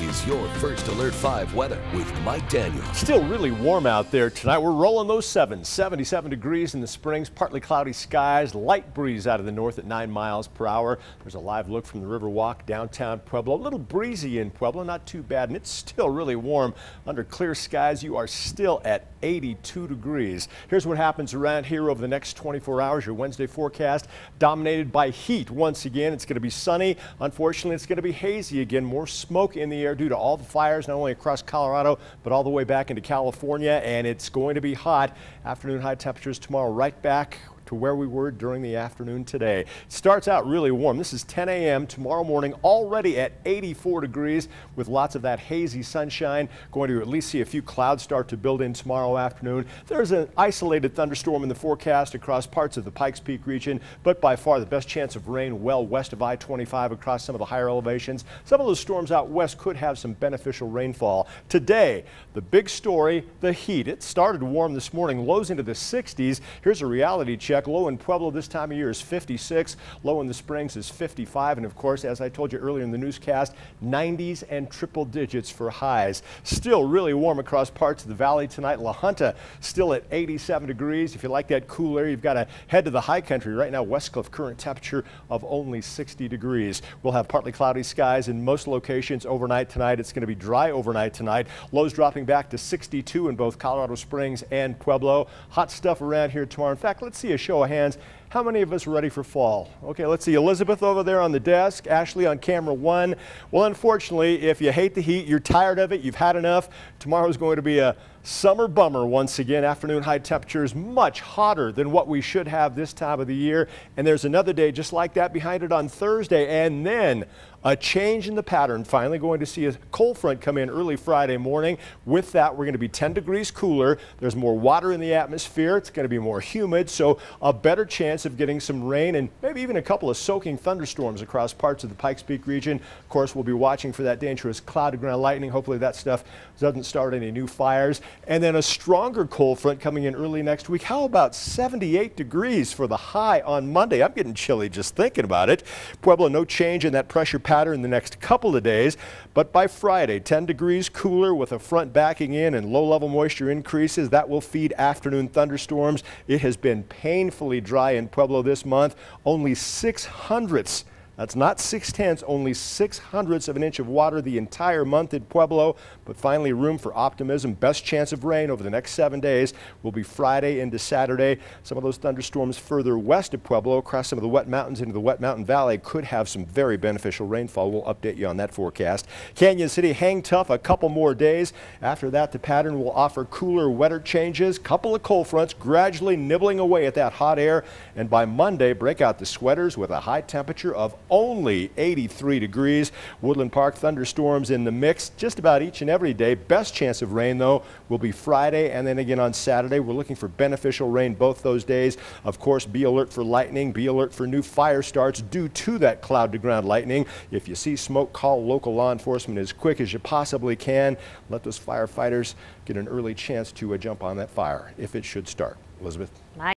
is your First Alert 5 weather with Mike Daniel. Still really warm out there tonight. We're rolling those seven, 77 degrees in the springs, partly cloudy skies, light breeze out of the north at 9 miles per hour. There's a live look from the Riverwalk downtown Pueblo. A little breezy in Pueblo, not too bad, and it's still really warm. Under clear skies, you are still at 82 degrees. Here's what happens around here over the next 24 hours. Your Wednesday forecast dominated by heat once again. It's going to be sunny. Unfortunately, it's going to be hazy again. More smoke in the air air due to all the fires, not only across Colorado, but all the way back into California. And it's going to be hot. Afternoon high temperatures tomorrow, right back to where we were during the afternoon today. Starts out really warm. This is 10 a.m. tomorrow morning, already at 84 degrees with lots of that hazy sunshine. Going to at least see a few clouds start to build in tomorrow afternoon. There's an isolated thunderstorm in the forecast across parts of the Pikes Peak region, but by far the best chance of rain well west of I-25 across some of the higher elevations. Some of those storms out west could have some beneficial rainfall. Today, the big story, the heat. It started warm this morning, lows into the 60s. Here's a reality check check. Low in Pueblo this time of year is 56. Low in the Springs is 55. And of course, as I told you earlier in the newscast, 90s and triple digits for highs. Still really warm across parts of the valley tonight. La Junta still at 87 degrees. If you like that cool air, you've got to head to the high country. Right now, Westcliff current temperature of only 60 degrees. We'll have partly cloudy skies in most locations overnight tonight. It's going to be dry overnight tonight. Lows dropping back to 62 in both Colorado Springs and Pueblo. Hot stuff around here tomorrow. In fact, let's see a show of hands, how many of us are ready for fall? Okay, let's see Elizabeth over there on the desk, Ashley on camera one. Well, unfortunately, if you hate the heat, you're tired of it, you've had enough, tomorrow is going to be a summer bummer once again. Afternoon high temperatures much hotter than what we should have this time of the year. And there's another day just like that behind it on Thursday. And then a change in the pattern. Finally going to see a cold front come in early Friday morning. With that, we're going to be 10 degrees cooler. There's more water in the atmosphere. It's going to be more humid, so a better chance chance of getting some rain and maybe even a couple of soaking thunderstorms across parts of the Pikes Peak region. Of course, we'll be watching for that dangerous cloud of ground lightning. Hopefully that stuff doesn't start any new fires. And then a stronger cold front coming in early next week. How about 78 degrees for the high on Monday? I'm getting chilly just thinking about it. Pueblo, no change in that pressure pattern in the next couple of days. But by Friday, 10 degrees cooler with a front backing in and low-level moisture increases. That will feed afternoon thunderstorms. It has been painfully dry and Pueblo this month, only six hundredths that's not six tenths, only six hundredths of an inch of water the entire month in Pueblo, but finally room for optimism. Best chance of rain over the next seven days will be Friday into Saturday. Some of those thunderstorms further west of Pueblo across some of the wet mountains into the Wet Mountain Valley could have some very beneficial rainfall. We'll update you on that forecast. Canyon City hang tough a couple more days. After that, the pattern will offer cooler, wetter changes. Couple of cold fronts gradually nibbling away at that hot air. And by Monday, break out the sweaters with a high temperature of only 83 degrees. Woodland Park thunderstorms in the mix just about each and every day. Best chance of rain, though, will be Friday and then again on Saturday. We're looking for beneficial rain both those days. Of course, be alert for lightning. Be alert for new fire starts due to that cloud to ground lightning. If you see smoke, call local law enforcement as quick as you possibly can. Let those firefighters get an early chance to uh, jump on that fire if it should start. Elizabeth.